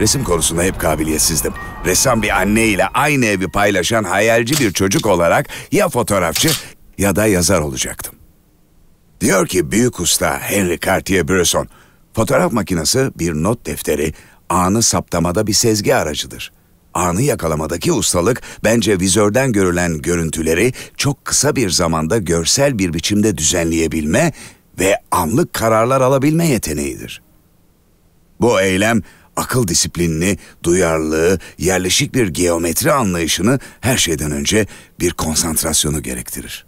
Resim konusunda hep kabiliyetsizdim. Ressam bir anne ile aynı evi paylaşan hayalci bir çocuk olarak ya fotoğrafçı ya da yazar olacaktım. Diyor ki büyük usta Henry Cartier-Bresson, fotoğraf makinesi bir not defteri, anı saptamada bir sezgi aracıdır. Anı yakalamadaki ustalık bence vizörden görülen görüntüleri çok kısa bir zamanda görsel bir biçimde düzenleyebilme ve anlık kararlar alabilme yeteneğidir. Bu eylem akıl disiplinini, duyarlılığı, yerleşik bir geometri anlayışını her şeyden önce bir konsantrasyonu gerektirir.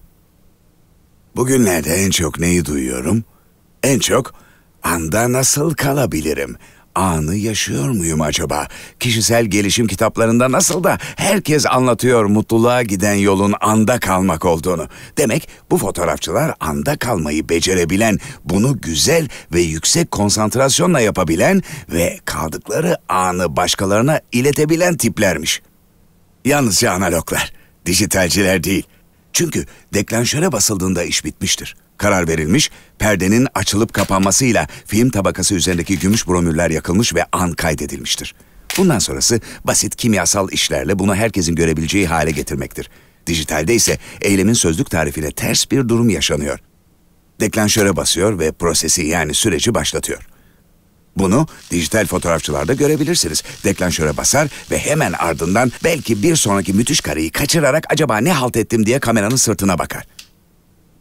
Bugünlerde en çok neyi duyuyorum? En çok anda nasıl kalabilirim? anı yaşıyor muyum acaba? Kişisel gelişim kitaplarında nasıl da herkes anlatıyor mutluluğa giden yolun anda kalmak olduğunu. Demek bu fotoğrafçılar anda kalmayı becerebilen, bunu güzel ve yüksek konsantrasyonla yapabilen ve kaldıkları anı başkalarına iletebilen tiplermiş. Yalnızca analoglar, dijitalciler değil.'' Çünkü deklanşöre basıldığında iş bitmiştir. Karar verilmiş, perdenin açılıp kapanmasıyla film tabakası üzerindeki gümüş bromürler yakılmış ve an kaydedilmiştir. Bundan sonrası basit kimyasal işlerle bunu herkesin görebileceği hale getirmektir. Dijitalde ise eylemin sözlük tarifine ters bir durum yaşanıyor. Deklanşöre basıyor ve prosesi yani süreci başlatıyor. Bunu dijital fotoğrafçılarda görebilirsiniz. Deklanşöre basar ve hemen ardından belki bir sonraki müthiş kareyi kaçırarak acaba ne halt ettim diye kameranın sırtına bakar.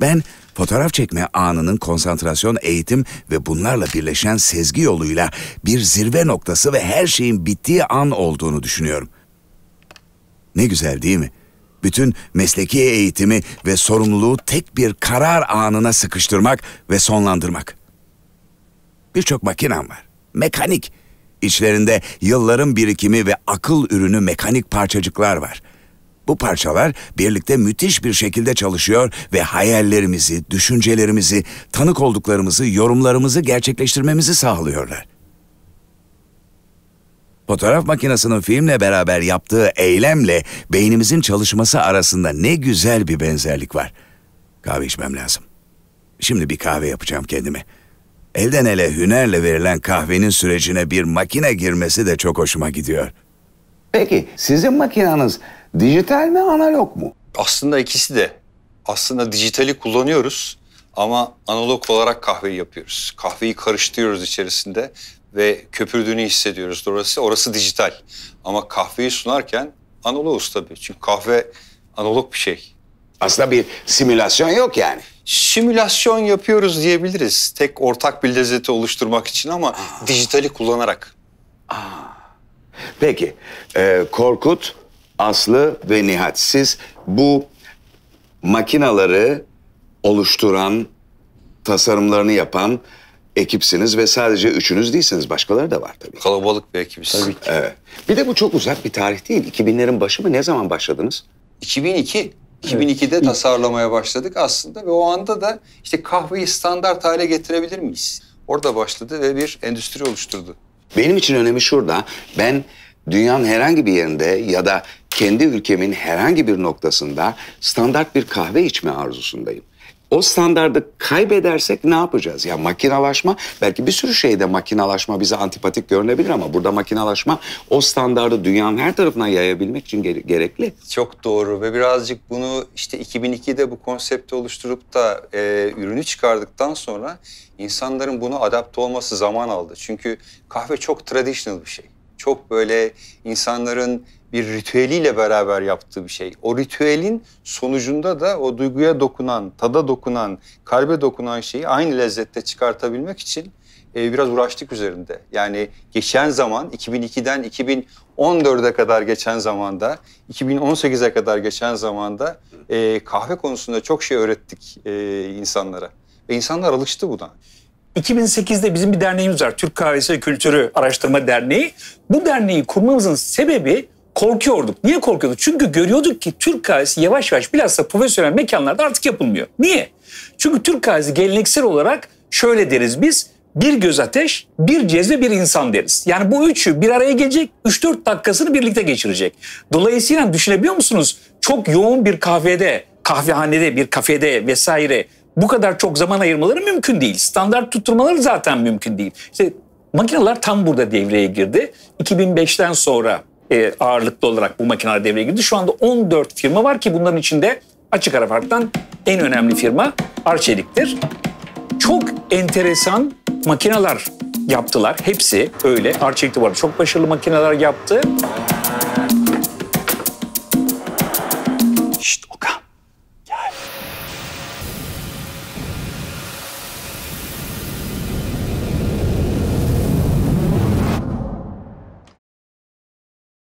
Ben fotoğraf çekme anının konsantrasyon, eğitim ve bunlarla birleşen sezgi yoluyla bir zirve noktası ve her şeyin bittiği an olduğunu düşünüyorum. Ne güzel değil mi? Bütün mesleki eğitimi ve sorumluluğu tek bir karar anına sıkıştırmak ve sonlandırmak. Birçok makinem var. Mekanik. İçlerinde yılların birikimi ve akıl ürünü mekanik parçacıklar var. Bu parçalar birlikte müthiş bir şekilde çalışıyor ve hayallerimizi, düşüncelerimizi, tanık olduklarımızı, yorumlarımızı gerçekleştirmemizi sağlıyorlar. Fotoğraf makinesinin filmle beraber yaptığı eylemle beynimizin çalışması arasında ne güzel bir benzerlik var. Kahve içmem lazım. Şimdi bir kahve yapacağım kendime elden ele hünerle verilen kahvenin sürecine bir makine girmesi de çok hoşuma gidiyor. Peki sizin makinanız dijital mi analog mu? Aslında ikisi de. Aslında dijitali kullanıyoruz ama analog olarak kahveyi yapıyoruz. Kahveyi karıştırıyoruz içerisinde ve köpürdüğünü hissediyoruz. Orası, orası dijital. Ama kahveyi sunarken analoguz tabii. Çünkü kahve analog bir şey. Aslında bir simülasyon yok yani simülasyon yapıyoruz diyebiliriz. Tek ortak bir lezzeti oluşturmak için ama Aa. dijitali kullanarak. Aa. Peki ee, Korkut, Aslı ve Nihat siz bu makinaları oluşturan, tasarımlarını yapan ekipsiniz ve sadece üçünüz değilsiniz. Başkaları da var tabii. Kalabalık bir ekibiz. Tabii ki. Evet. Bir de bu çok uzak bir tarih değil. 2000'lerin başı mı? Ne zaman başladınız? 2002. 2002'de evet. tasarlamaya başladık aslında ve o anda da işte kahveyi standart hale getirebilir miyiz? Orada başladı ve bir endüstri oluşturdu. Benim için önemi şurada. Ben dünyanın herhangi bir yerinde ya da kendi ülkemin herhangi bir noktasında standart bir kahve içme arzusundayım. O standardı kaybedersek ne yapacağız? Ya makinalaşma belki bir sürü şeyde makinalaşma bize antipatik görünebilir ama burada makinalaşma o standardı dünyanın her tarafına yayabilmek için gerekli. Çok doğru ve birazcık bunu işte 2002'de bu konsepti oluşturup da e, ürünü çıkardıktan sonra insanların bunu adapte olması zaman aldı. Çünkü kahve çok traditional bir şey. Çok böyle insanların bir ritüeliyle beraber yaptığı bir şey. O ritüelin sonucunda da o duyguya dokunan, tada dokunan, kalbe dokunan şeyi aynı lezzette çıkartabilmek için e, biraz uğraştık üzerinde. Yani geçen zaman 2002'den 2014'e kadar geçen zamanda, 2018'e kadar geçen zamanda e, kahve konusunda çok şey öğrettik e, insanlara. Ve insanlar alıştı buna. 2008'de bizim bir derneğimiz var. Türk Kahvesi ve Kültürü Araştırma Derneği. Bu derneği kurmamızın sebebi korkuyorduk. Niye korkuyorduk? Çünkü görüyorduk ki Türk kahvesi yavaş yavaş bilhassa profesyonel mekanlarda artık yapılmıyor. Niye? Çünkü Türk kahvesi geleneksel olarak şöyle deriz biz. Bir göz ateş, bir cezve, bir insan deriz. Yani bu üçü bir araya gelecek, 3-4 dakikasını birlikte geçirecek. Dolayısıyla düşünebiliyor musunuz? Çok yoğun bir kahvede, kahvehanede, bir kafede vesaire bu kadar çok zaman ayırmaları mümkün değil. Standart tutturmaları zaten mümkün değil. İşte makineler tam burada devreye girdi. 2005'ten sonra e, ağırlıklı olarak bu makineler devreye girdi. Şu anda 14 firma var ki bunların içinde açık ara farktan en önemli firma Arçelik'tir. Çok enteresan makineler yaptılar. Hepsi öyle. Arçelik de bu arada çok başarılı makineler yaptı.